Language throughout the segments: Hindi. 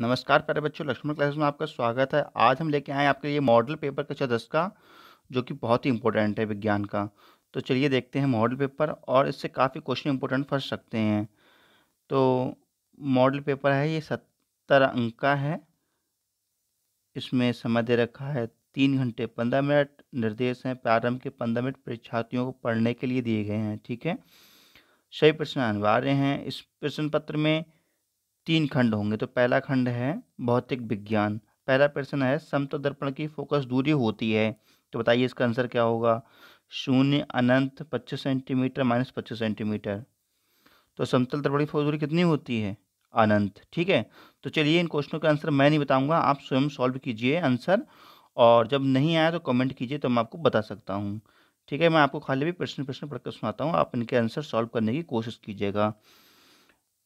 नमस्कार प्यारे बच्चों लक्ष्मण क्लासेस में आपका स्वागत है आज हम लेके आए आपके लिए मॉडल पेपर कक्षा दस का जो कि बहुत ही इंपॉर्टेंट है विज्ञान का तो चलिए देखते हैं मॉडल पेपर और इससे काफ़ी क्वेश्चन इंपॉर्टेंट फंस सकते हैं तो मॉडल पेपर है ये सत्तर अंक का है इसमें समय दे रखा है तीन घंटे पंद्रह मिनट निर्देश हैं प्रारंभ के पंद्रह मिनट परीक्षार्थियों को पढ़ने के लिए दिए गए हैं ठीक है सही प्रश्न अनिवार्य हैं इस प्रश्न पत्र में तीन खंड होंगे तो पहला खंड है भौतिक विज्ञान पहला प्रश्न है समतल दर्पण की फोकस दूरी होती है तो बताइए इसका आंसर क्या होगा शून्य अनंत पच्चीस सेंटीमीटर माइनस पच्चीस सेंटीमीटर तो समतल दर्पण की दूरी कितनी होती है अनंत ठीक है तो चलिए इन क्वेश्चनों का आंसर मैं नहीं बताऊंगा आप स्वयं सॉल्व कीजिए आंसर और जब नहीं आया तो कमेंट कीजिए तो मैं आपको बता सकता हूँ ठीक है मैं आपको खाली भी प्रश्न प्रश्न पढ़कर सुनाता हूँ आप इनके आंसर सॉल्व करने की कोशिश कीजिएगा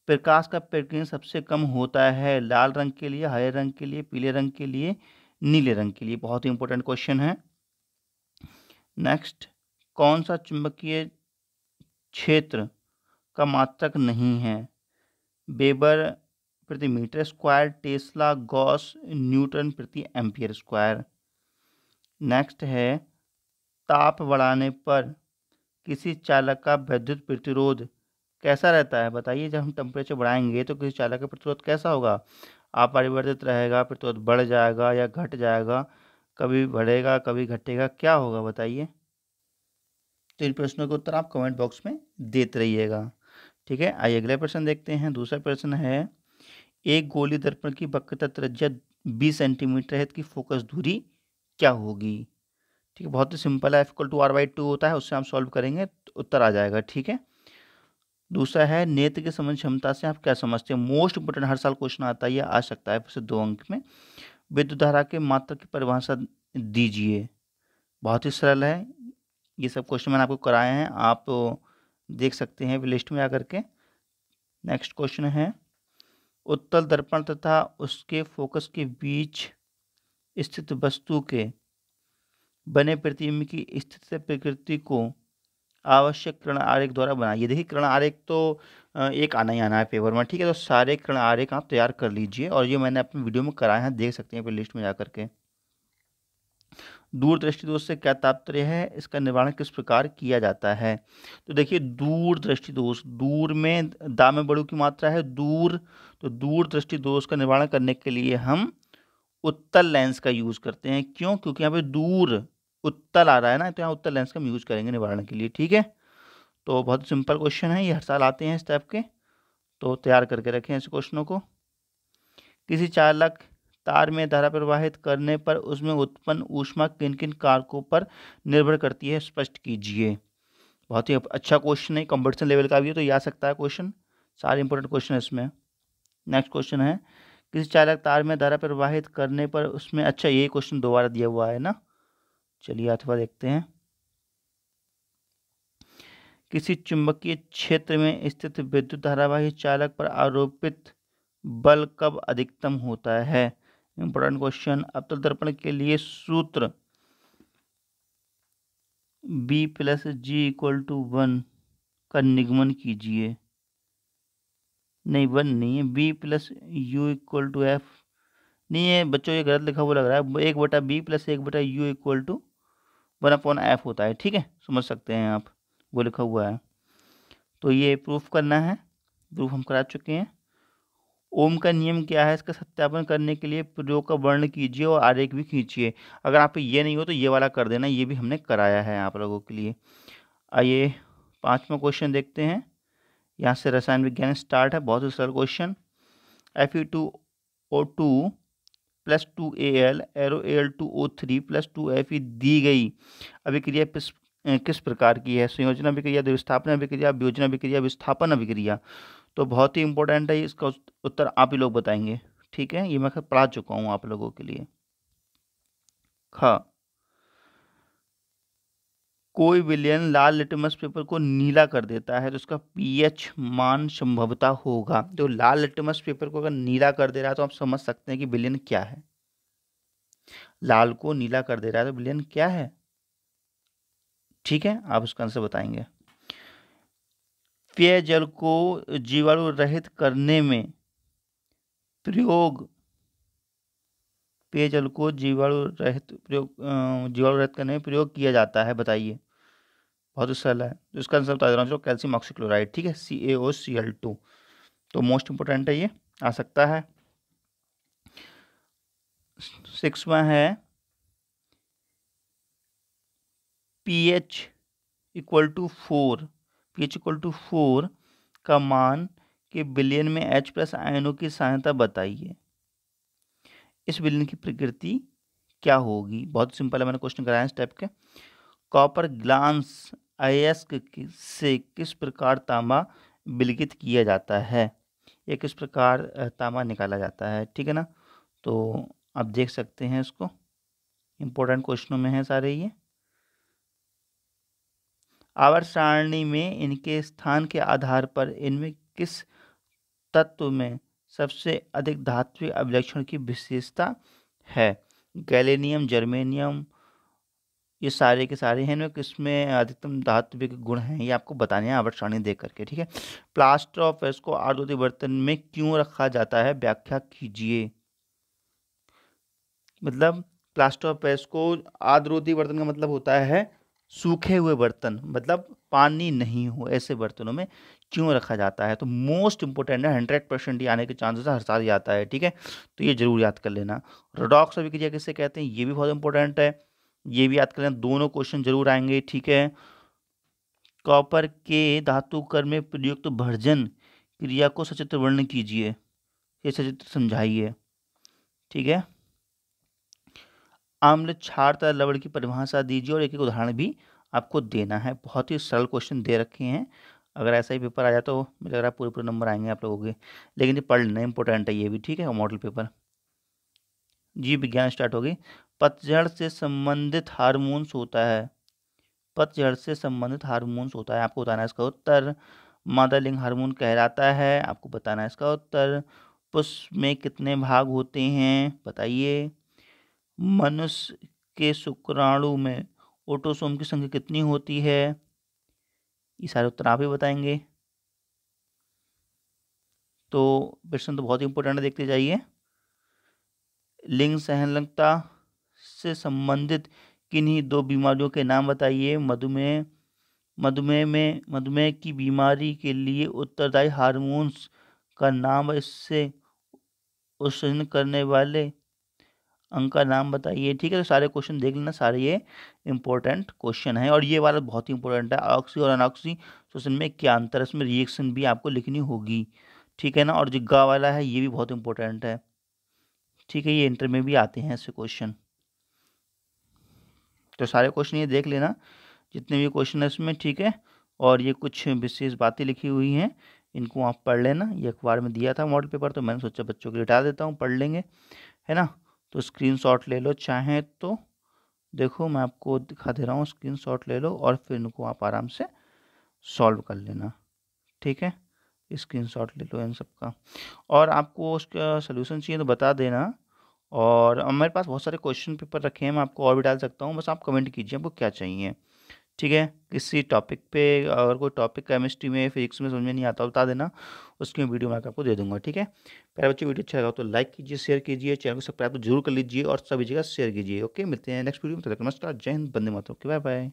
प्रकाश का प्रकीर्ण सबसे कम होता है लाल रंग के लिए हरे रंग के लिए पीले रंग के लिए नीले रंग के लिए बहुत ही इंपॉर्टेंट क्वेश्चन है नेक्स्ट कौन सा चुंबकीय क्षेत्र का मात्रक नहीं है बेबर प्रति meter square tesla gauss newton प्रति एम्पियर स्क्वायर नेक्स्ट है ताप बढ़ाने पर किसी चालक का विद्युत प्रतिरोध कैसा रहता है बताइए जब हम टेम्परेचर बढ़ाएंगे तो किसी चालक का प्रतिरोध कैसा होगा अपरिवर्तित रहेगा प्रतिरोध बढ़ जाएगा या घट जाएगा कभी बढ़ेगा कभी घटेगा क्या होगा बताइए तो इन प्रश्नों के उत्तर आप कमेंट बॉक्स में देते रहिएगा ठीक है आइए अगला प्रश्न देखते हैं दूसरा प्रश्न है एक गोली दर्पण की वक्रता त्रिज्या बीस सेंटीमीटर है इसकी फोकस दूरी क्या होगी ठीक है बहुत ही सिंपल है equal to R by two होता है उससे हम सॉल्व करेंगे तो उत्तर आ जाएगा ठीक है दूसरा है नेत्र के संबंध क्षमता से आप क्या समझते हैं मोस्ट इंपोर्टेंट हर साल क्वेश्चन आता है या आ सकता है दो अंक में विद्युत धारा के मात्रा की परिभाषा दीजिए बहुत ही सरल है ये सब क्वेश्चन मैंने आपको कराए हैं आप देख सकते हैं लिस्ट में आकर के नेक्स्ट क्वेश्चन है उत्तल दर्पण तथा उसके फोकस के बीच स्थित वस्तु के बने प्रतिबिंब की स्थिति प्रकृति को आवश्यक कृण आरेख द्वारा बनाइए देखिए कृण आरेख तो एक आना ही आना है पेपर में ठीक है तो सारे कृण आरेख आप तैयार कर लीजिए और ये मैंने अपने वीडियो में कराया है देख सकते हैं प्ले लिस्ट में जा करके दूरदृष्टि दोष तो से क्या तात्पर्य है इसका निर्माण किस प्रकार किया जाता है तो देखिए दूरदृष्टि दोष दूर में दा में बड़ों की मात्रा है दूर तो दूरदृष्टि दोष का निर्माण करने के लिए हम उत्तल लेंस का यूज़ करते हैं क्यों क्योंकि यहाँ पे दूर उत्तल आ रहा है ना तो यहाँ उत्तल लेंस का हम यूज़ करेंगे निवारण के लिए ठीक है तो बहुत सिंपल क्वेश्चन है ये हर साल आते हैं इस टाइप के तो तैयार करके रखें ऐसे क्वेश्चनों को किसी चालक तार में धारा प्रवाहित करने पर उसमें उत्पन्न ऊष्मा किन किन कारकों पर निर्भर करती है स्पष्ट कीजिए बहुत ही अच्छा क्वेश्चन है कॉम्पिटिशन लेवल का भी है तो ये आ सकता है क्वेश्चन सारे इंपॉर्टेंट क्वेश्चन है इसमें नेक्स्ट क्वेश्चन है किसी चालक तार में धारा प्रवाहित करने पर उसमें अच्छा ये क्वेश्चन दोबारा दिया हुआ है ना चलिए अथवा देखते हैं किसी चुंबकीय क्षेत्र में स्थित विद्युत धारावाही चालक पर आरोपित बल कब अधिकतम होता है इंपॉर्टेंट क्वेश्चन अब तो दर्पण के लिए सूत्र B plus G equal to one का निगमन कीजिए नहीं वन नहीं है B plus U equal to F नहीं है बच्चों ये गलत लिखा हुआ लग रहा है एक बटा बी प्लस एक बटा U equal to one upon F होता है ठीक है समझ सकते हैं आप वो लिखा हुआ है तो ये प्रूफ करना है प्रूफ हम करा चुके हैं ओम का नियम क्या है इसका सत्यापन करने के लिए प्रयोग का वर्ण कीजिए और आरेख भी खींचिए अगर आप ये नहीं हो तो ये वाला कर देना ये भी हमने कराया है आप लोगों के लिए आइए पाँचवा क्वेश्चन देखते हैं यहाँ से रसायन विज्ञान स्टार्ट है बहुत ही सरल question F E two O two plus two A L arrow L two O three plus two F E दी गई अभिक्रिया किस प्रकार की है संयोजना अभिक्रिया दुर्स्थापना अभिक्रिया अभियोजन अभिक्रिया विस्थापन अभिक्रिया तो बहुत ही इंपॉर्टेंट है इसका उत्तर आप ही लोग बताएंगे ठीक है ये मैं पढ़ा चुका हूँ आप लोगों के लिए हाँ कोई विलयन लाल लिटमस पेपर को नीला कर देता है तो उसका पीएच मान संभवता होगा तो लाल लिटमस पेपर को अगर नीला कर दे रहा है तो आप समझ सकते हैं कि विलयन क्या है लाल को नीला कर दे रहा है तो विलयन क्या है ठीक है आप उसका आंसर बताएंगे पेयजल को जीवाणु रहित करने में प्रयोग पेयजल को जीवाणु रहित प्रयोग जीवाणु रहित करने में प्रयोग किया जाता है बताइए बहुत सेल है तो इसका आंसर बता दे रहा हूँ कैल्शियम ऑक्सीक्लोराइड ठीक है C A O C L two तो मोस्ट इंपॉर्टेंट है ये आ सकता है सिक्सवा है P H equal to four P H equal to four का मान के बिलियन में एच प्लस आयनों की सहायता बताइए इस बिलियन की प्रकृति क्या होगी बहुत सिंपल है मैंने क्वेश्चन कराया इस टाइप के कॉपर ग्लांस अयस्क से किस प्रकार तांबा विलगित किया जाता है या किस प्रकार तांबा निकाला जाता है ठीक है ना तो आप देख सकते हैं इसको इम्पोर्टेंट क्वेश्चनों में है सारे ये आवर सारणी में इनके स्थान के आधार पर इनमें किस तत्व में सबसे अधिक धात्विक अभिलक्षण की विशेषता है गैलेनियम जर्मेनियम ये सारे के सारे हैं ना इसमें अधिकतम धात्विक गुण हैं ये आपको बताने हैं आवर्त सारणी देख करके ठीक है प्लास्टर ऑफ पेरिस को आर्द्रोदी बर्तन में क्यों रखा जाता है व्याख्या कीजिए मतलब प्लास्टर ऑफ पेरिस को आर्द्रोदी बर्तन का मतलब होता है सूखे हुए बर्तन मतलब पानी नहीं हो ऐसे बर्तनों में क्यों रखा जाता है तो मोस्ट इंपॉर्टेंट है हंड्रेड परसेंट आने के चांसेस हर साल आता है ठीक है तो ये जरूर याद कर लेना रोडॉक्स अभिक्रिया किसे कहते हैं ये भी बहुत इंपॉर्टेंट है ये भी याद करें दोनों क्वेश्चन जरूर आएंगे ठीक है कॉपर के धातु कर में प्रयुक्त तो भर्जन क्रिया को सचित्र वर्ण कीजिए ये सचित्र समझाइए ठीक है आम्ल क्षार तथा की परिभाषा दीजिए और एक एक उदाहरण भी आपको देना है बहुत ही सरल क्वेश्चन दे रखे हैं अगर ऐसा ही पेपर आ जाए तो मुझे लग रहा है पूरे पूरे नंबर आएंगे आप लोगों के लेकिन ये पढ़ लेना इंपॉर्टेंट है ये भी ठीक है मॉडल पेपर जी विज्ञान स्टार्ट होगी पतझड़ से संबंधित हारमोन्स होता है पतझड़ से संबंधित हारमोन्स होता है आपको बताना इसका उत्तर मादालिंग हारमोन कहलाता है आपको बताना इसका उत्तर पुष्प में कितने भाग होते हैं बताइए मनुष्य के शुक्राणु में ओटोसोम की संख्या कितनी होती है ये सारे उत्तर आप ही बताएंगे तो प्रश्न तो बहुत ही इंपॉर्टेंट है देखते जाइए लिंग सहनलता से संबंधित किन्हीं दो बीमारियों के नाम बताइए मधुमेह मधुमेह में मधुमेह की बीमारी के लिए उत्तरदायी हार्मोन्स का नाम इससे उत्सर्जन करने वाले अंग का नाम बताइए ठीक है तो सारे क्वेश्चन देख लेना सारे ये इंपॉर्टेंट क्वेश्चन है और ये वाला बहुत ही इंपॉर्टेंट है ऑक्सी और अनऑक्सी सोशन में क्या अंतर इसमें रिएक्शन भी आपको लिखनी होगी ठीक है ना और जिग्गा वाला है ये भी बहुत इंपॉर्टेंट है ठीक है ये इंटर में भी आते हैं ऐसे क्वेश्चन तो सारे क्वेश्चन ये देख लेना जितने भी क्वेश्चन है इसमें ठीक है और ये कुछ विशेष बातें लिखी हुई हैं इनको आप पढ़ लेना ये अखबार में दिया था मॉडल पेपर तो मैंने सोचा बच्चों को लिटा देता हूँ पढ़ लेंगे है ना तो स्क्रीन ले लो चाहें तो देखो मैं आपको दिखा दे रहा हूँ स्क्रीन ले लो और फिर इनको आप आराम से सॉल्व कर लेना ठीक है स्क्रीनशॉट ले लो इन सब का और आपको उसका सोल्यूशन चाहिए तो बता देना और हमारे पास बहुत सारे क्वेश्चन पेपर रखे हैं मैं आपको और भी डाल सकता हूँ बस आप कमेंट कीजिए आपको क्या चाहिए ठीक है किसी टॉपिक पे अगर कोई टॉपिक केमिस्ट्री में फिजिक्स में समझ में नहीं आता बता देना उसकी मैं वीडियो मैं आपको दे दूंगा ठीक है पहले बच्चे वीडियो अच्छा लगा तो लाइक कीजिए शेयर कीजिए चैनल को सब्सक्राइब तो जरूर कर लीजिए और सभी जगह शेयर कीजिए ओके मिलते हैं नेक्स्ट वीडियो में नमस्कार जय हिंद बंदे मातों के बाय बाय